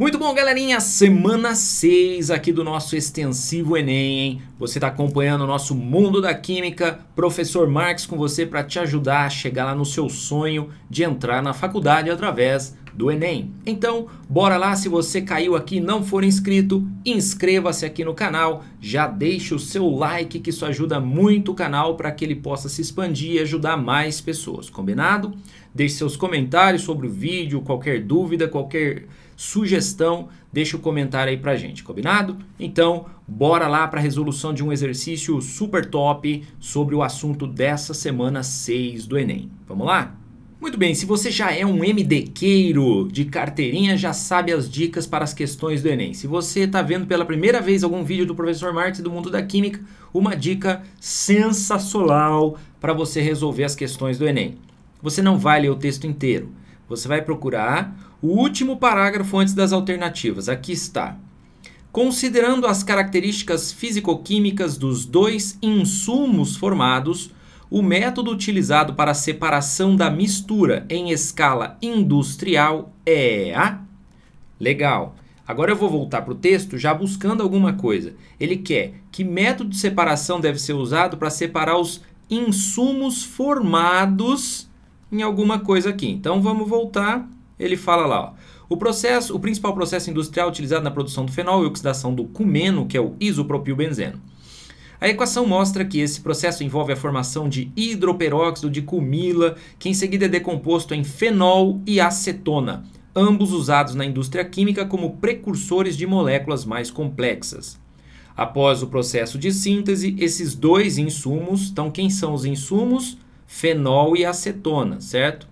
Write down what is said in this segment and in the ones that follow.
Muito bom, galerinha. Semana 6 aqui do nosso extensivo Enem, hein? Você está acompanhando o nosso mundo da química. Professor Marx com você para te ajudar a chegar lá no seu sonho de entrar na faculdade através do Enem. Então, bora lá. Se você caiu aqui e não for inscrito, inscreva-se aqui no canal. Já deixe o seu like, que isso ajuda muito o canal para que ele possa se expandir e ajudar mais pessoas. Combinado? Deixe seus comentários sobre o vídeo, qualquer dúvida, qualquer sugestão, deixa o comentário aí pra gente, combinado? Então, bora lá para a resolução de um exercício super top sobre o assunto dessa semana 6 do Enem. Vamos lá? Muito bem, se você já é um MDQueiro de carteirinha, já sabe as dicas para as questões do Enem. Se você está vendo pela primeira vez algum vídeo do professor Martins do Mundo da Química, uma dica sensacional para você resolver as questões do Enem. Você não vai ler o texto inteiro, você vai procurar o último parágrafo antes das alternativas, aqui está. Considerando as características físico-químicas dos dois insumos formados, o método utilizado para a separação da mistura em escala industrial é a. Legal. Agora eu vou voltar para o texto já buscando alguma coisa. Ele quer que método de separação deve ser usado para separar os insumos formados em alguma coisa aqui. Então vamos voltar ele fala lá, ó. O processo, o principal processo industrial utilizado na produção do fenol é a oxidação do cumeno, que é o isopropilbenzeno. A equação mostra que esse processo envolve a formação de hidroperóxido de cumila, que em seguida é decomposto em fenol e acetona, ambos usados na indústria química como precursores de moléculas mais complexas. Após o processo de síntese, esses dois insumos, então quem são os insumos? Fenol e acetona, certo?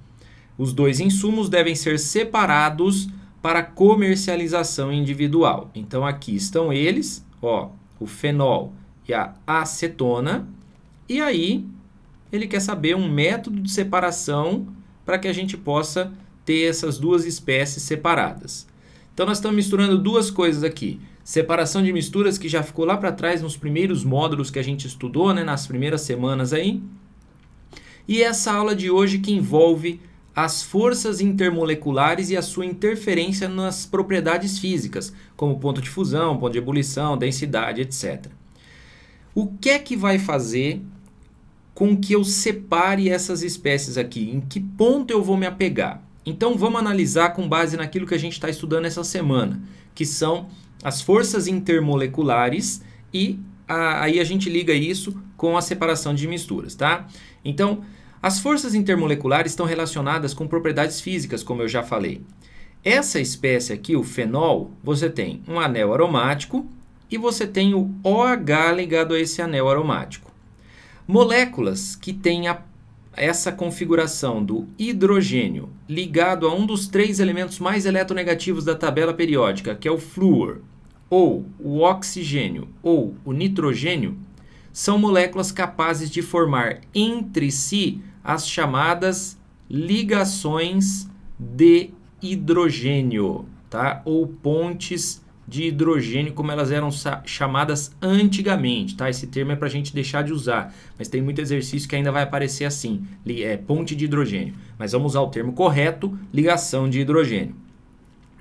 Os dois insumos devem ser separados para comercialização individual. Então aqui estão eles, ó, o fenol e a acetona. E aí ele quer saber um método de separação para que a gente possa ter essas duas espécies separadas. Então nós estamos misturando duas coisas aqui. Separação de misturas que já ficou lá para trás nos primeiros módulos que a gente estudou, né, nas primeiras semanas aí. E essa aula de hoje que envolve as forças intermoleculares e a sua interferência nas propriedades físicas, como ponto de fusão, ponto de ebulição, densidade, etc. O que é que vai fazer com que eu separe essas espécies aqui? Em que ponto eu vou me apegar? Então vamos analisar com base naquilo que a gente está estudando essa semana, que são as forças intermoleculares e a, aí a gente liga isso com a separação de misturas, tá? Então, as forças intermoleculares estão relacionadas com propriedades físicas, como eu já falei. Essa espécie aqui, o fenol, você tem um anel aromático e você tem o OH ligado a esse anel aromático. Moléculas que têm a, essa configuração do hidrogênio ligado a um dos três elementos mais eletronegativos da tabela periódica, que é o flúor, ou o oxigênio ou o nitrogênio, são moléculas capazes de formar entre si as chamadas ligações de hidrogênio, tá? Ou pontes de hidrogênio, como elas eram chamadas antigamente, tá? Esse termo é para a gente deixar de usar, mas tem muito exercício que ainda vai aparecer assim, é ponte de hidrogênio. Mas vamos usar o termo correto, ligação de hidrogênio.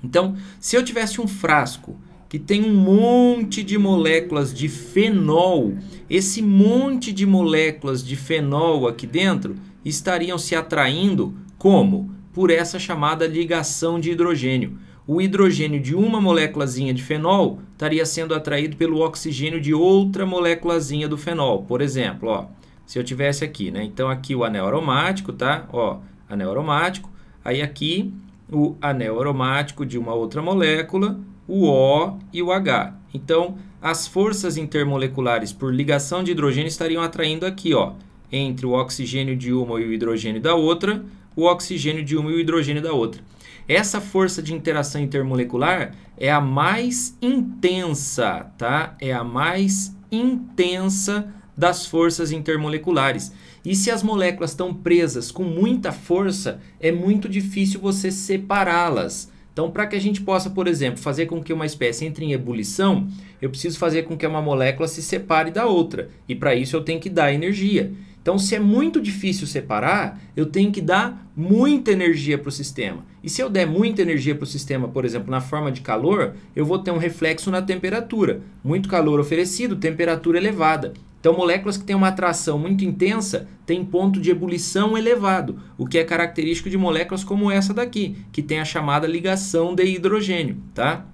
Então, se eu tivesse um frasco que tem um monte de moléculas de fenol. Esse monte de moléculas de fenol aqui dentro estariam se atraindo como? Por essa chamada ligação de hidrogênio. O hidrogênio de uma moléculazinha de fenol estaria sendo atraído pelo oxigênio de outra moléculazinha do fenol. Por exemplo, ó, se eu tivesse aqui, né? Então aqui o anel aromático, tá? Ó, anel aromático. Aí aqui o anel aromático de uma outra molécula o O e o H. Então, as forças intermoleculares por ligação de hidrogênio estariam atraindo aqui, ó, entre o oxigênio de uma e o hidrogênio da outra, o oxigênio de uma e o hidrogênio da outra. Essa força de interação intermolecular é a mais intensa, tá? É a mais intensa das forças intermoleculares. E se as moléculas estão presas com muita força, é muito difícil você separá-las. Então, para que a gente possa, por exemplo, fazer com que uma espécie entre em ebulição, eu preciso fazer com que uma molécula se separe da outra. E para isso eu tenho que dar energia. Então, se é muito difícil separar, eu tenho que dar muita energia para o sistema. E se eu der muita energia para o sistema, por exemplo, na forma de calor, eu vou ter um reflexo na temperatura. Muito calor oferecido, temperatura elevada. Então, moléculas que têm uma atração muito intensa têm ponto de ebulição elevado, o que é característico de moléculas como essa daqui, que tem a chamada ligação de hidrogênio, tá?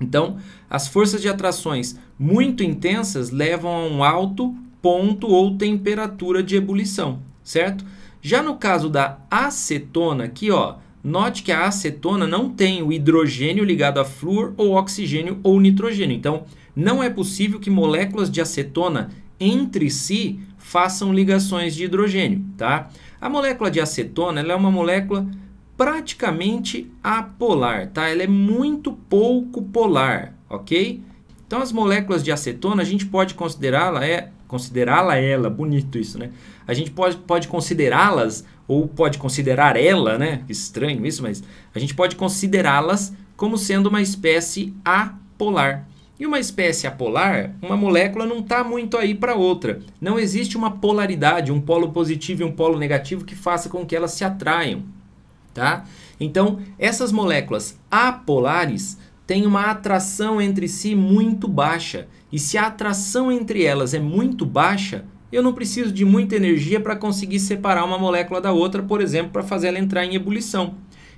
Então, as forças de atrações muito intensas levam a um alto ponto ou temperatura de ebulição, certo? Já no caso da acetona, aqui ó, note que a acetona não tem o hidrogênio ligado a flúor ou oxigênio ou nitrogênio. Então, não é possível que moléculas de acetona entre si façam ligações de hidrogênio, tá? A molécula de acetona é uma molécula praticamente apolar, tá? Ela é muito pouco polar, ok? Então as moléculas de acetona a gente pode considerá-la é considerá-la ela, bonito isso, né? A gente pode, pode considerá-las ou pode considerar ela, né? Estranho isso, mas a gente pode considerá-las como sendo uma espécie apolar. E uma espécie apolar, uma molécula não está muito aí para outra. Não existe uma polaridade, um polo positivo e um polo negativo que faça com que elas se atraiam. Tá? Então, essas moléculas apolares têm uma atração entre si muito baixa. E se a atração entre elas é muito baixa, eu não preciso de muita energia para conseguir separar uma molécula da outra, por exemplo, para fazer ela entrar em ebulição.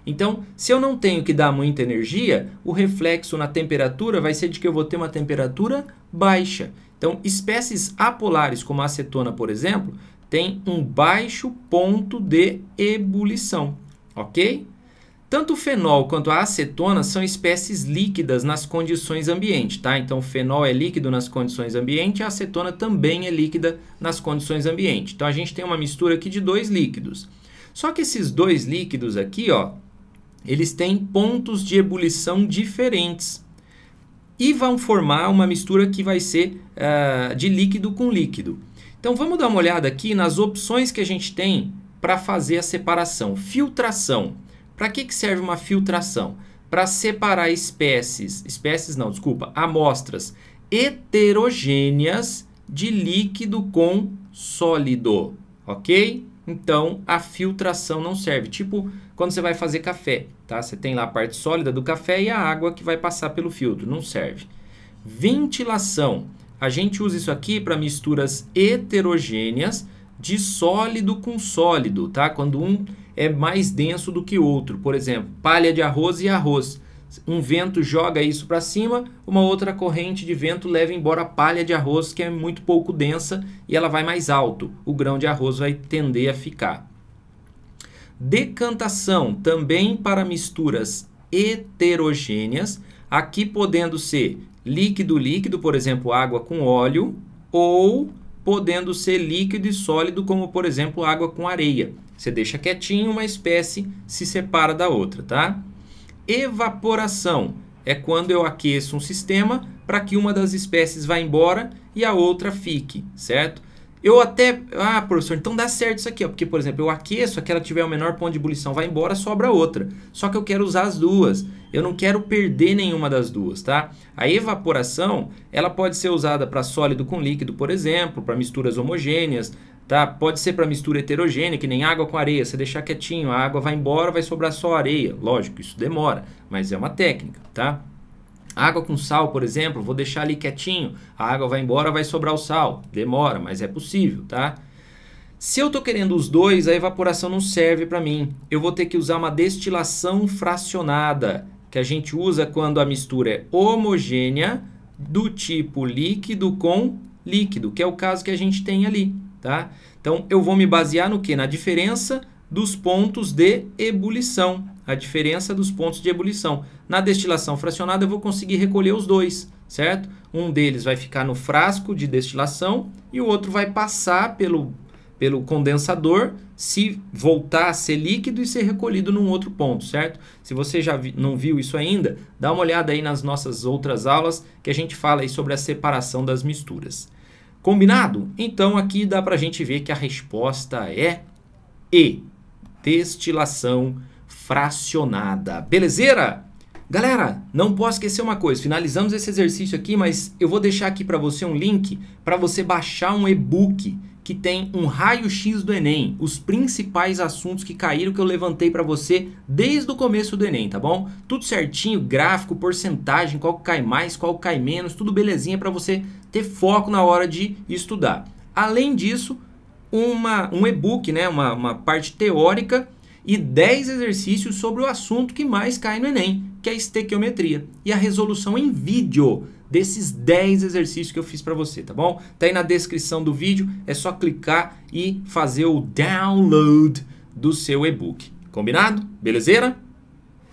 Então, se eu não tenho que dar muita energia, o reflexo na temperatura vai ser de que eu vou ter uma temperatura baixa. Então, espécies apolares, como a acetona, por exemplo, tem um baixo ponto de ebulição, ok? Tanto o fenol quanto a acetona são espécies líquidas nas condições ambiente, tá? Então, o fenol é líquido nas condições ambiente e a acetona também é líquida nas condições ambiente. Então, a gente tem uma mistura aqui de dois líquidos. Só que esses dois líquidos aqui, ó, eles têm pontos de ebulição diferentes e vão formar uma mistura que vai ser uh, de líquido com líquido. Então vamos dar uma olhada aqui nas opções que a gente tem para fazer a separação. Filtração. Para que, que serve uma filtração? Para separar espécies, espécies não, desculpa, amostras heterogêneas de líquido com sólido, ok? então a filtração não serve. Tipo quando você vai fazer café, tá? Você tem lá a parte sólida do café e a água que vai passar pelo filtro, não serve. Ventilação. A gente usa isso aqui para misturas heterogêneas de sólido com sólido, tá? Quando um é mais denso do que outro, por exemplo, palha de arroz e arroz um vento joga isso para cima, uma outra corrente de vento leva embora a palha de arroz que é muito pouco densa e ela vai mais alto. O grão de arroz vai tender a ficar. Decantação também para misturas heterogêneas, aqui podendo ser líquido-líquido, por exemplo, água com óleo, ou podendo ser líquido e sólido, como por exemplo água com areia. Você deixa quietinho, uma espécie se separa da outra, tá? evaporação é quando eu aqueço um sistema para que uma das espécies vá embora e a outra fique, certo? Eu até. Ah, professor, então dá certo isso aqui, ó. Porque, por exemplo, eu aqueço, aquela que tiver o menor ponto de ebulição vai embora, sobra outra. Só que eu quero usar as duas. Eu não quero perder nenhuma das duas, tá? A evaporação, ela pode ser usada para sólido com líquido, por exemplo, para misturas homogêneas, tá? Pode ser para mistura heterogênea, que nem água com areia. Você deixar quietinho, a água vai embora, vai sobrar só areia. Lógico, isso demora, mas é uma técnica, tá? Água com sal, por exemplo, vou deixar ali quietinho, a água vai embora, vai sobrar o sal. Demora, mas é possível, tá? Se eu estou querendo os dois, a evaporação não serve para mim. Eu vou ter que usar uma destilação fracionada, que a gente usa quando a mistura é homogênea do tipo líquido com líquido, que é o caso que a gente tem ali. Tá? Então, eu vou me basear no que? Na diferença dos pontos de ebulição. A diferença dos pontos de ebulição. Na destilação fracionada, eu vou conseguir recolher os dois, certo? Um deles vai ficar no frasco de destilação e o outro vai passar pelo, pelo condensador, se voltar a ser líquido e ser recolhido num outro ponto, certo? Se você já vi, não viu isso ainda, dá uma olhada aí nas nossas outras aulas que a gente fala aí sobre a separação das misturas. Combinado? Então aqui dá para a gente ver que a resposta é E, destilação fracionada. Belezeira? Galera, não posso esquecer uma coisa, finalizamos esse exercício aqui, mas eu vou deixar aqui para você um link para você baixar um e-book que tem um raio-x do Enem, os principais assuntos que caíram que eu levantei para você desde o começo do Enem, tá bom? Tudo certinho, gráfico, porcentagem, qual cai mais, qual cai menos, tudo belezinha para você ter foco na hora de estudar. Além disso, uma, um e-book, né, uma, uma parte teórica e 10 exercícios sobre o assunto que mais cai no Enem, que é a estequiometria e a resolução em vídeo desses 10 exercícios que eu fiz para você, tá bom? Tá aí na descrição do vídeo, é só clicar e fazer o download do seu e-book. Combinado? Belezeira?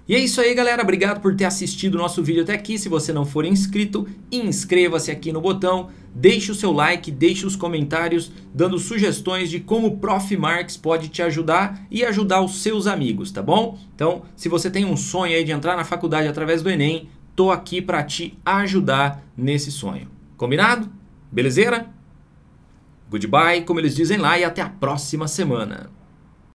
E é isso aí, galera. Obrigado por ter assistido o nosso vídeo até aqui. Se você não for inscrito, inscreva-se aqui no botão, deixe o seu like, deixe os comentários, dando sugestões de como o Prof. Marx pode te ajudar e ajudar os seus amigos, tá bom? Então, se você tem um sonho aí de entrar na faculdade através do Enem, tô aqui para te ajudar nesse sonho. Combinado? Belezeira? Goodbye, como eles dizem lá, e até a próxima semana.